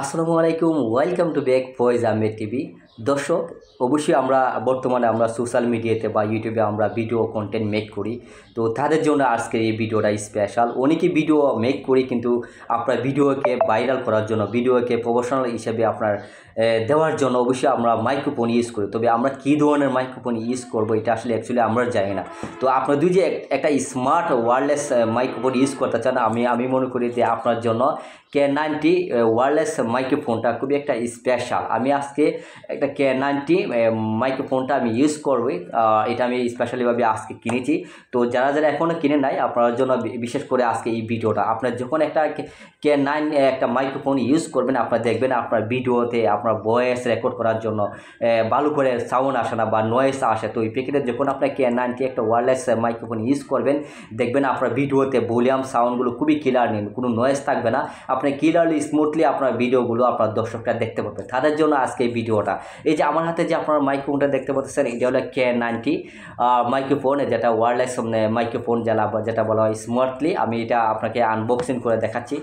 আসসালামু আলাইকুম welcome to back Faiz Ahmed TV দর্শক অবশ্যই আমরা বর্তমানে আমরা সোশ্যাল মিডিয়াতে বা ইউটিউবে আমরা ভিডিও কন্টেন্ট মেক করি তো তাদের জন্য আজকের এই ভিডিওটা স্পেশাল অনেকে ভিডিও মেক করি কিন্তু আপনার ভিডিওকে ভাইরাল করার জন্য ভিডিওকে প্রফেশনাল হিসেবে আপনার দেওয়ার জন্য অবশ্যই আমরা মাইক্রোফোন ইউজ করি তবে আমরা কী ধরনের মাইক্রোফোন ইউজ করব এটা আসলে অ্যাকচুয়ালি আমরা জানি না তো আপনার দুই যে একটা স্মার্ট ওয়ারলেস মাইক্রোফোন ইউজ করতে চান আমি আমি মনে করি যে আপনার জন্য কে নাইনটি ওয়ারলেস মাইক্রোফোনটা খুবই একটা স্পেশাল আমি আজকে একটা কে নাইনটি মাইক্রোফোনটা আমি ইউজ করব এটা আমি স্পেশালিভাবে আজকে কিনেছি তো যারা যারা এখনও কিনে নাই আপনার জন্য বিশেষ করে আজকে এই ভিডিওটা আপনার যখন একটা কে নাইন একটা মাইক্রোফোন ইউজ করবেন আপনার দেখবেন আপনার ভিডিওতে আপনার ভয়েস রেকর্ড করার জন্য ভালো করে সাউন্ড আসে না বা নয়েস আসে তো এই প্যাকেটে যখন আপনার কে নাইনটি একটা ওয়ারলেস মাইক্রোফোন ইউজ করবেন দেখবেন আপনার ভিডিওতে ভলিউম সাউন্ডগুলো খুবই ক্লিয়ার নিন কোনো নয়েস থাকবে না আপনি ক্লিয়ারলি স্মুথলি আপনার ভিডিও ভিডিওগুলো আপনার দর্শকরা দেখতে পাবেন তাদের জন্য আজকে এই ভিডিওটা এই যে আমার হাতে যে আপনার মাইক্রোফোনটা দেখতে পাচ্ছেন এটা হলো কে নাইনটি মাইক্রোফোন যেটা ওয়ারলেস মাইক্রোফোন যেটা যেটা বলা হয় স্মার্টলি আমি এটা আপনাকে আনবক্সিং করে দেখাচ্ছি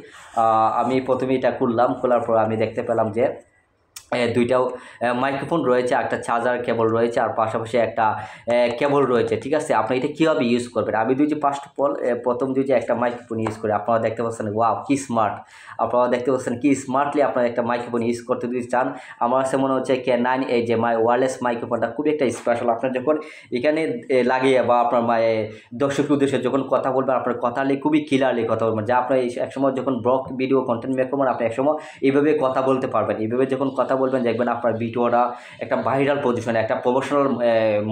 আমি প্রথমে এটা খুললাম খোলার পর আমি দেখতে পেলাম যে দুইটাও মাইক্রোফোন রয়েছে একটা চার্জার কেবল রয়েছে আর পাশাপাশি একটা কেবল রয়েছে ঠিক আছে আপনি এটা কীভাবে ইউজ করবেন আমি দুই যে ফার্স্ট অফ অল প্রথম দুই যে একটা মাইক্রোফোন ইউজ করি আপনারা দেখতে পাচ্ছেন ওয়াও কি স্মার্ট আপনারা দেখতে পাচ্ছেন কি স্মার্টলি আপনারা একটা মাইক্রোফোন ইউজ করতে যদি চান আমার কাছে মনে হচ্ছে কে নাইন এই যে মাই ওয়ারলেস মাইক্রোফোনটা খুবই একটা স্পেশাল আপনার যখন এখানে লাগিয়ে বা আপনার দর্শক উদ্দেশ্যে যখন কথা বলবেন আপনার কথা লিখে খুবই ক্লিয়ারলি কথা বলবেন যা আপনার একসময় যখন ব্লগ ভিডিও কন্টেন্ট মেক করবেন আপনি একসময় এইভাবে কথা বলতে পারবেন এইভাবে যখন কথা বলবেন দেখবেন আপনার ভিডিওটা একটা ভাইরাল পজিশন একটা প্রফেশনাল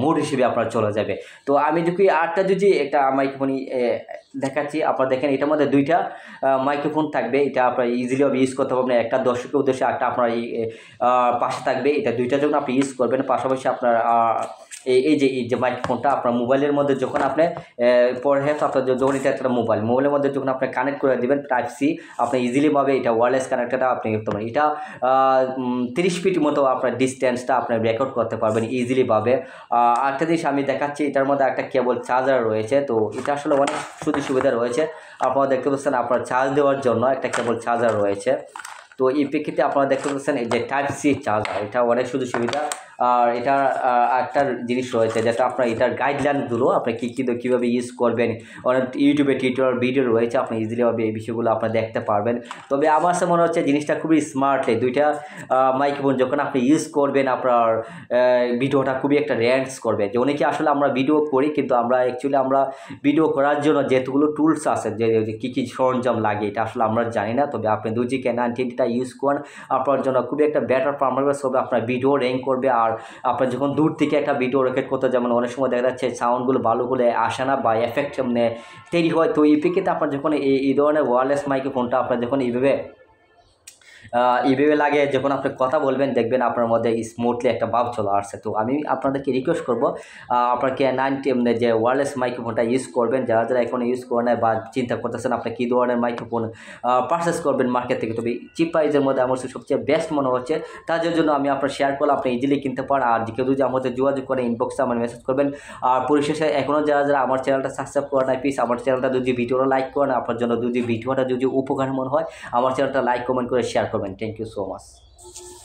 মুড হিসেবে আপনার চলে যাবে তো আমি দেখি আটটা যদি একটা মাইক্রোফোন দেখাচ্ছি আপনার দেখেন এটার মধ্যে দুইটা মাইক্রোফোন থাকবে এটা আপনার ইজিলি আপনি ইউজ করতে পারবেন একটা দর্শকের উদ্দেশ্যে একটা আপনার পাশে থাকবে এটা দুইটা যখন আপনি ইউজ করবেন পাশাপাশি আপনার এই যে এই যে মাইক ফোনটা আপনার মোবাইলের মধ্যে যখন আপনি পর হ্যাঁ আপনার যখন এটা একটা মোবাইল মোবাইলের মধ্যে যখন আপনি কানেক্ট করে দেবেন টাইপ সি আপনি ইজিলিভাবে এটা ওয়ারলেস কানেক্টারটা আপনি করতে পারেন এটা তিরিশ ফিট মতো আপনার ডিস্টেন্সটা আপনি রেকর্ড করতে পারবেন ইজিলিভাবে আরেকটা জিনিস আমি দেখাচ্ছি এটার মধ্যে একটা কেবল চার্জার রয়েছে তো এটা আসলে অনেক সুযোগ সুবিধা রয়েছে আপনারা দেখতে পাচ্ছেন আপনার চার্জ দেওয়ার জন্য একটা কেবল চার্জার রয়েছে তো এই প্রেক্ষিতে আপনারা দেখতে পাচ্ছেন এই যে টাইপ সি চার্জার এটা অনেক সুযোগ সুবিধা আর এটা একটা জিনিস রয়েছে যেটা আপনার এটার গাইডলাইনগুলো আপনি কী কী কীভাবে ইউজ করবেন অনেক ইউটিউবে টুইটার ভিডিও রয়েছে আপনি ইজিলিভাবে এই বিষয়গুলো আপনার দেখতে পারবেন তবে আমার সে মনে হচ্ছে জিনিসটা খুবই স্মার্টলি দুইটা মাইক্রোফোন যখন আপনি ইউজ করবেন আপনার ভিডিওটা খুবই একটা র্যান্ডস করবে যে অনেকে আসলে আমরা ভিডিও করি কিন্তু আমরা অ্যাকচুয়ালি আমরা ভিডিও করার জন্য যেতগুলো টুলস আছে যে কী কী সরঞ্জাম লাগে এটা আসলে আমরা জানি না তবে আপনি দুজি কেন টিনটা ইউজ করেন আপনার জন্য খুবই একটা বেটার পারফরমেন্স হবে আপনার ভিডিও র্যাঙ্ক করবে আর আর আপনার যখন দূর থেকে একটা ভিডিও রেকর্ড করতে যেমন অনেক সময় দেখা যাচ্ছে সাউন্ডগুলো ভালো আসে না বা এফেক্ট মানে, তৈরি হয় তো এই প্রেক্ষিতে আপনার যখন এই ধরনের ওয়ারলেস মাইক্রোফোনটা আপনার যখন এইভাবে এইভাবে লাগে যখন আপনি কথা বলবেন দেখবেন আপনার মধ্যে স্মুথলি একটা ভাব চলে আসছে তো আমি আপনাদেরকে রিকোয়েস্ট করব আপনাকে নাইনটি যে ওয়ারলেস মাইক্রোফোনটা ইউজ করবেন যারা যারা এখন ইউজ করে নেয় বা চিন্তা করতেছেন আপনি কী ধরনের মাইক্রোফোন পারচেস করবেন মার্কেট থেকে তবে চিপ প্রাইজের মধ্যে আমার সবচেয়ে বেস্ট মনে হচ্ছে তার জন্য আমি আপনার শেয়ার করলে আপনি ইজিলি কিনতে পারেন আর কেউ যদি আমার মধ্যে যোগাযোগ করে ইনবক্সে আমার মেসেজ করবেন আর পরিশেষে এখনও যারা যারা আমার চ্যানেলটা সাবস্ক্রাইব করে নেয় প্লিজ আমার চ্যানেলটা যদি ভিডিওটা লাইক করেন আপনার জন্য যদি ভিডিওটা যদি উপকার মনে হয় আমার চ্যানেলটা লাইক কমেন্ট করে শেয়ার করবেন comment thank you so much